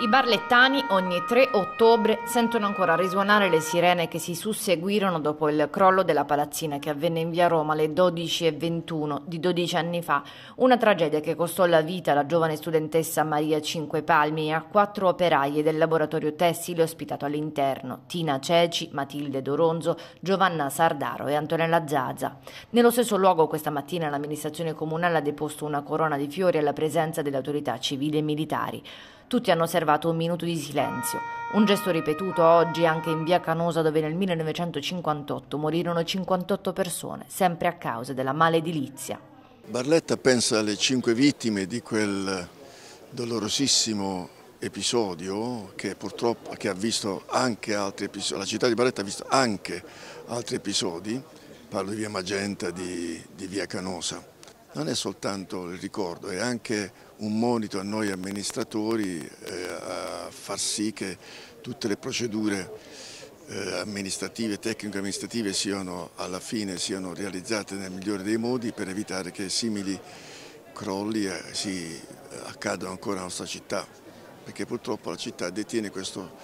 I barlettani ogni 3 ottobre sentono ancora risuonare le sirene che si susseguirono dopo il crollo della palazzina che avvenne in via Roma alle 12.21 di 12 anni fa, una tragedia che costò la vita alla giovane studentessa Maria Cinque Palmi e a quattro operaie del laboratorio tessile ospitato all'interno, Tina Ceci, Matilde Doronzo, Giovanna Sardaro e Antonella Zaza. Nello stesso luogo questa mattina l'amministrazione comunale ha deposto una corona di fiori alla presenza delle autorità civili e militari. Tutti hanno osservato un minuto di silenzio, un gesto ripetuto oggi anche in via Canosa dove nel 1958 morirono 58 persone, sempre a causa della maledilizia. Barletta pensa alle cinque vittime di quel dolorosissimo episodio che purtroppo che ha visto anche altri episodi, la città di Barletta ha visto anche altri episodi, parlo di via Magenta, di, di via Canosa non è soltanto il ricordo, è anche un monito a noi amministratori eh, a far sì che tutte le procedure eh, amministrative, tecnico-amministrative siano alla fine siano realizzate nel migliore dei modi per evitare che simili crolli eh, si eh, accadano ancora nella nostra città, perché purtroppo la città detiene questo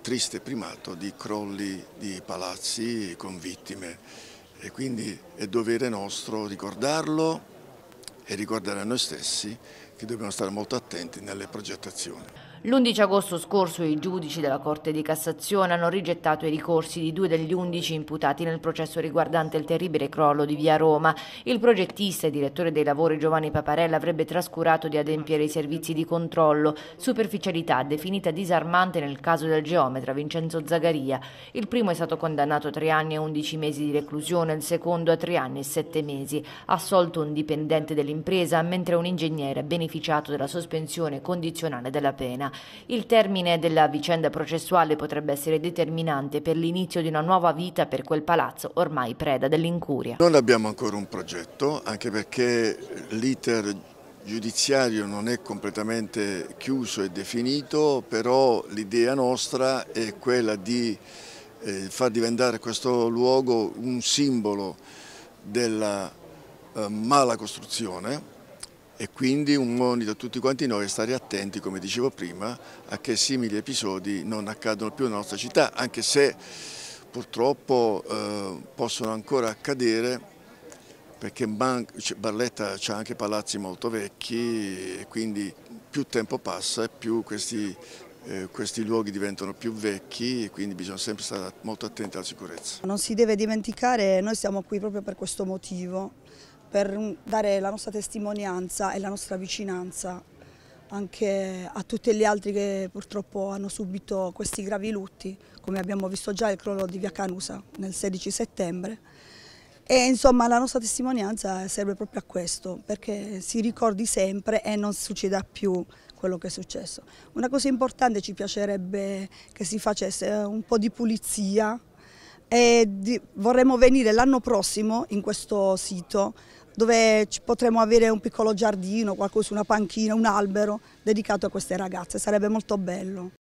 triste primato di crolli di palazzi con vittime e quindi è dovere nostro ricordarlo e ricordare a noi stessi che dobbiamo stare molto attenti nelle progettazioni. L'11 agosto scorso i giudici della Corte di Cassazione hanno rigettato i ricorsi di due degli undici imputati nel processo riguardante il terribile crollo di Via Roma. Il progettista e direttore dei lavori Giovanni Paparella avrebbe trascurato di adempiere i servizi di controllo, superficialità definita disarmante nel caso del geometra Vincenzo Zagaria. Il primo è stato condannato a tre anni e undici mesi di reclusione, il secondo a tre anni e sette mesi. Assolto un dipendente dell'impresa, mentre un ingegnere ha beneficiato della sospensione condizionale della pena. Il termine della vicenda processuale potrebbe essere determinante per l'inizio di una nuova vita per quel palazzo ormai preda dell'incuria. Non abbiamo ancora un progetto, anche perché l'iter giudiziario non è completamente chiuso e definito, però l'idea nostra è quella di eh, far diventare questo luogo un simbolo della eh, mala costruzione e quindi un monito a tutti quanti noi è stare attenti, come dicevo prima, a che simili episodi non accadano più nella nostra città, anche se purtroppo eh, possono ancora accadere perché cioè Barletta ha anche palazzi molto vecchi e quindi più tempo passa e più questi, eh, questi luoghi diventano più vecchi e quindi bisogna sempre stare molto attenti alla sicurezza. Non si deve dimenticare, noi siamo qui proprio per questo motivo, per dare la nostra testimonianza e la nostra vicinanza anche a tutti gli altri che purtroppo hanno subito questi gravi lutti, come abbiamo visto già il crollo di Via Canusa nel 16 settembre. E insomma la nostra testimonianza serve proprio a questo, perché si ricordi sempre e non succeda più quello che è successo. Una cosa importante ci piacerebbe che si facesse eh, un po' di pulizia e di, vorremmo venire l'anno prossimo in questo sito dove potremmo avere un piccolo giardino, qualcosa, una panchina, un albero dedicato a queste ragazze, sarebbe molto bello.